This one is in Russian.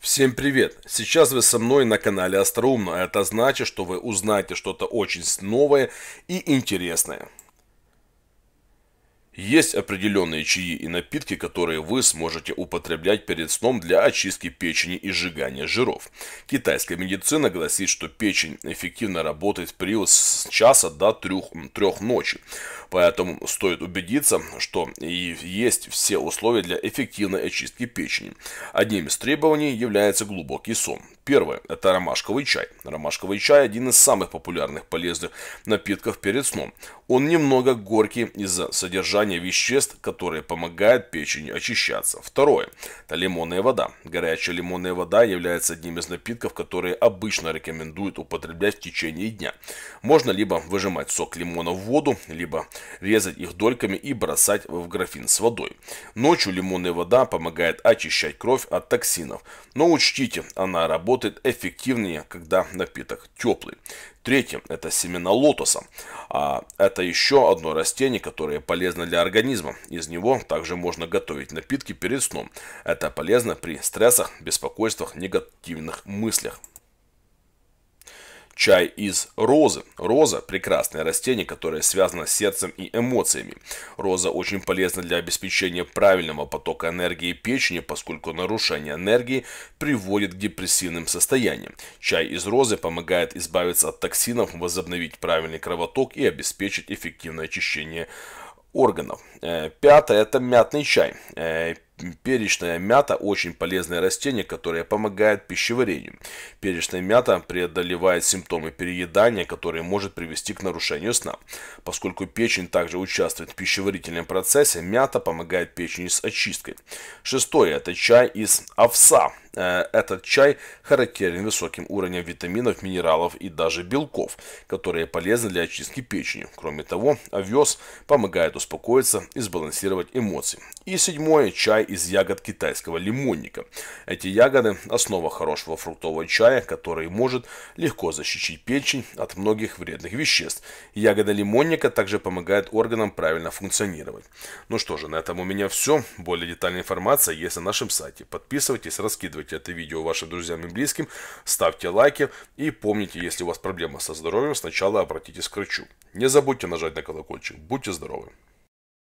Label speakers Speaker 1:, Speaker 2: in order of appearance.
Speaker 1: Всем привет! Сейчас вы со мной на канале Остроумно, а это значит, что вы узнаете что-то очень новое и интересное. Есть определенные чаи и напитки, которые вы сможете употреблять перед сном для очистки печени и сжигания жиров. Китайская медицина гласит, что печень эффективно работает в период с часа до трех, трех ночи. Поэтому стоит убедиться, что и есть все условия для эффективной очистки печени. Одним из требований является глубокий сон. Первое – это ромашковый чай. Ромашковый чай – один из самых популярных полезных напитков перед сном. Он немного горький из-за содержания веществ, которые помогают печени очищаться. Второе – это лимонная вода. Горячая лимонная вода является одним из напитков, которые обычно рекомендуют употреблять в течение дня. Можно либо выжимать сок лимона в воду, либо резать их дольками и бросать в графин с водой. Ночью лимонная вода помогает очищать кровь от токсинов. Но учтите, она работает работает эффективнее, когда напиток теплый. Третье – это семена лотоса. А это еще одно растение, которое полезно для организма. Из него также можно готовить напитки перед сном. Это полезно при стрессах, беспокойствах, негативных мыслях. Чай из розы. Роза – прекрасное растение, которое связано с сердцем и эмоциями. Роза очень полезна для обеспечения правильного потока энергии печени, поскольку нарушение энергии приводит к депрессивным состояниям. Чай из розы помогает избавиться от токсинов, возобновить правильный кровоток и обеспечить эффективное очищение органов. Э, пятое – это мятный чай. Э, Перечная мята – очень полезное растение, которое помогает пищеварению. Перечная мята преодолевает симптомы переедания, которые может привести к нарушению сна. Поскольку печень также участвует в пищеварительном процессе, мята помогает печени с очисткой. Шестое – это чай из овса. Э, этот чай характерен высоким уровнем витаминов, минералов и даже белков, которые полезны для очистки печени. Кроме того, овес помогает успокоиться и сбалансировать эмоции. И седьмое – чай из ягод китайского лимонника. Эти ягоды – основа хорошего фруктового чая, который может легко защитить печень от многих вредных веществ. Ягода лимонника также помогает органам правильно функционировать. Ну что же, на этом у меня все. Более детальная информация есть на нашем сайте. Подписывайтесь, раскидывайте это видео вашим друзьям и близким, ставьте лайки и помните, если у вас проблема со здоровьем, сначала обратитесь к врачу. Не забудьте нажать на колокольчик. Будьте здоровы!